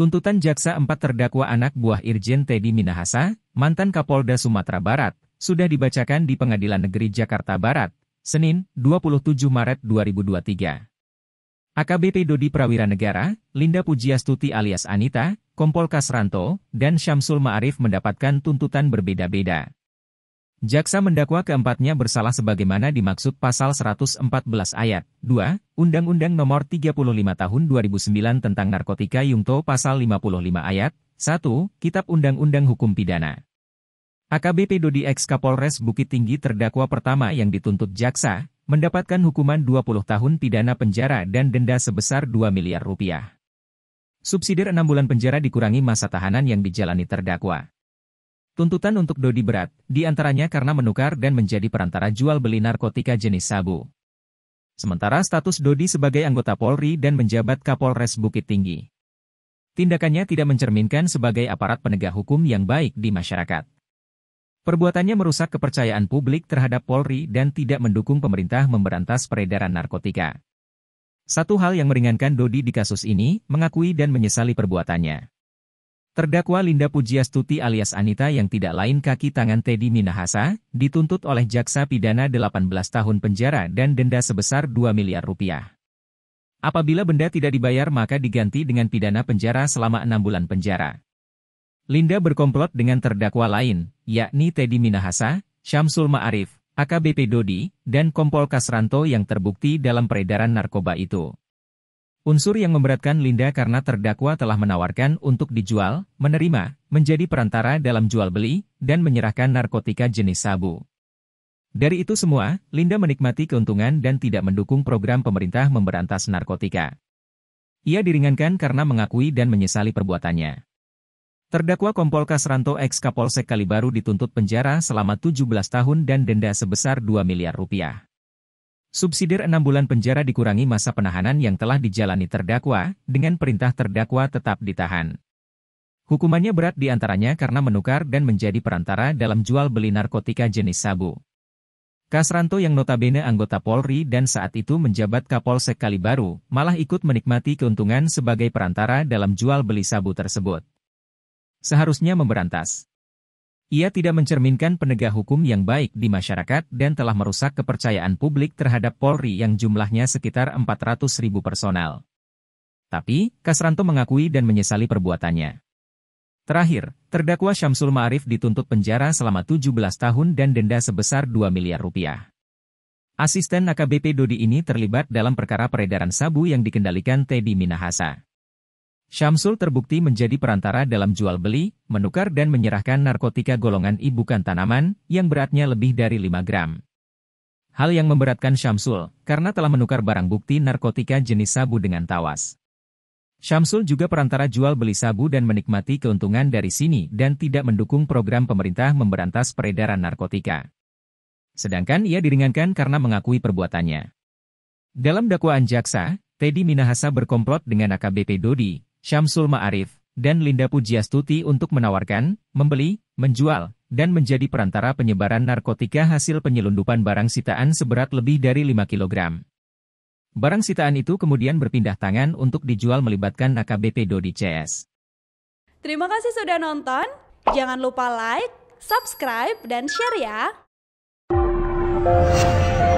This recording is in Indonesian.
Tuntutan jaksa empat terdakwa anak buah Irjen Teddy Minahasa, mantan Kapolda Sumatera Barat, sudah dibacakan di Pengadilan Negeri Jakarta Barat, Senin, 27 Maret 2023. AKBP Dodi Prawira Negara, Linda Pujiastuti alias Anita, Kompol Kasranto, dan Syamsul Ma'arif mendapatkan tuntutan berbeda-beda. Jaksa mendakwa keempatnya bersalah sebagaimana dimaksud pasal 114 ayat 2 Undang-Undang Nomor 35 Tahun 2009 tentang Narkotika Yungto pasal 55 ayat 1 Kitab Undang-Undang Hukum Pidana. AKBP Dodi ex Kapolres Bukit Tinggi terdakwa pertama yang dituntut jaksa mendapatkan hukuman 20 tahun pidana penjara dan denda sebesar 2 miliar rupiah. Subsidi 6 bulan penjara dikurangi masa tahanan yang dijalani terdakwa. Tuntutan untuk Dodi berat, diantaranya karena menukar dan menjadi perantara jual beli narkotika jenis sabu. Sementara status Dodi sebagai anggota Polri dan menjabat Kapolres Bukit Tinggi. Tindakannya tidak mencerminkan sebagai aparat penegak hukum yang baik di masyarakat. Perbuatannya merusak kepercayaan publik terhadap Polri dan tidak mendukung pemerintah memberantas peredaran narkotika. Satu hal yang meringankan Dodi di kasus ini, mengakui dan menyesali perbuatannya. Terdakwa Linda Pujiastuti alias Anita yang tidak lain kaki tangan Teddy Minahasa, dituntut oleh jaksa pidana 18 tahun penjara dan denda sebesar 2 miliar rupiah. Apabila benda tidak dibayar maka diganti dengan pidana penjara selama 6 bulan penjara. Linda berkomplot dengan terdakwa lain, yakni Teddy Minahasa, Syamsul Ma'arif, AKBP Dodi, dan Kompol Kasranto yang terbukti dalam peredaran narkoba itu. Unsur yang memberatkan Linda karena terdakwa telah menawarkan untuk dijual, menerima, menjadi perantara dalam jual beli, dan menyerahkan narkotika jenis sabu. Dari itu semua, Linda menikmati keuntungan dan tidak mendukung program pemerintah memberantas narkotika. Ia diringankan karena mengakui dan menyesali perbuatannya. Terdakwa Kompol Kasranto ex Kapolsek Kalibaru dituntut penjara selama 17 tahun dan denda sebesar 2 miliar rupiah. Subsidi 6 bulan penjara dikurangi masa penahanan yang telah dijalani terdakwa, dengan perintah terdakwa tetap ditahan. Hukumannya berat diantaranya karena menukar dan menjadi perantara dalam jual-beli narkotika jenis sabu. Kasranto yang notabene anggota Polri dan saat itu menjabat Kapolsek Kalibaru, malah ikut menikmati keuntungan sebagai perantara dalam jual-beli sabu tersebut. Seharusnya memberantas. Ia tidak mencerminkan penegak hukum yang baik di masyarakat dan telah merusak kepercayaan publik terhadap Polri yang jumlahnya sekitar 400 ribu personal. Tapi, Kasranto mengakui dan menyesali perbuatannya. Terakhir, terdakwa Syamsul Ma'arif dituntut penjara selama 17 tahun dan denda sebesar 2 miliar rupiah. Asisten AKBP Dodi ini terlibat dalam perkara peredaran sabu yang dikendalikan Teddy Minahasa. Syamsul terbukti menjadi perantara dalam jual beli, menukar dan menyerahkan narkotika golongan I bukan tanaman, yang beratnya lebih dari 5 gram. Hal yang memberatkan Syamsul, karena telah menukar barang bukti narkotika jenis sabu dengan tawas. Syamsul juga perantara jual beli sabu dan menikmati keuntungan dari sini dan tidak mendukung program pemerintah memberantas peredaran narkotika. Sedangkan ia diringankan karena mengakui perbuatannya. Dalam dakwaan jaksa, Teddy Minahasa berkomplot dengan AKBP Dodi, Syamsul Ma'arif, dan Linda Pujiastuti untuk menawarkan, membeli, menjual, dan menjadi perantara penyebaran narkotika hasil penyelundupan barang sitaan seberat lebih dari 5 kg. Barang sitaan itu kemudian berpindah tangan untuk dijual melibatkan AKBP Dodi CS. Terima kasih sudah nonton. Jangan lupa like, subscribe, dan share ya.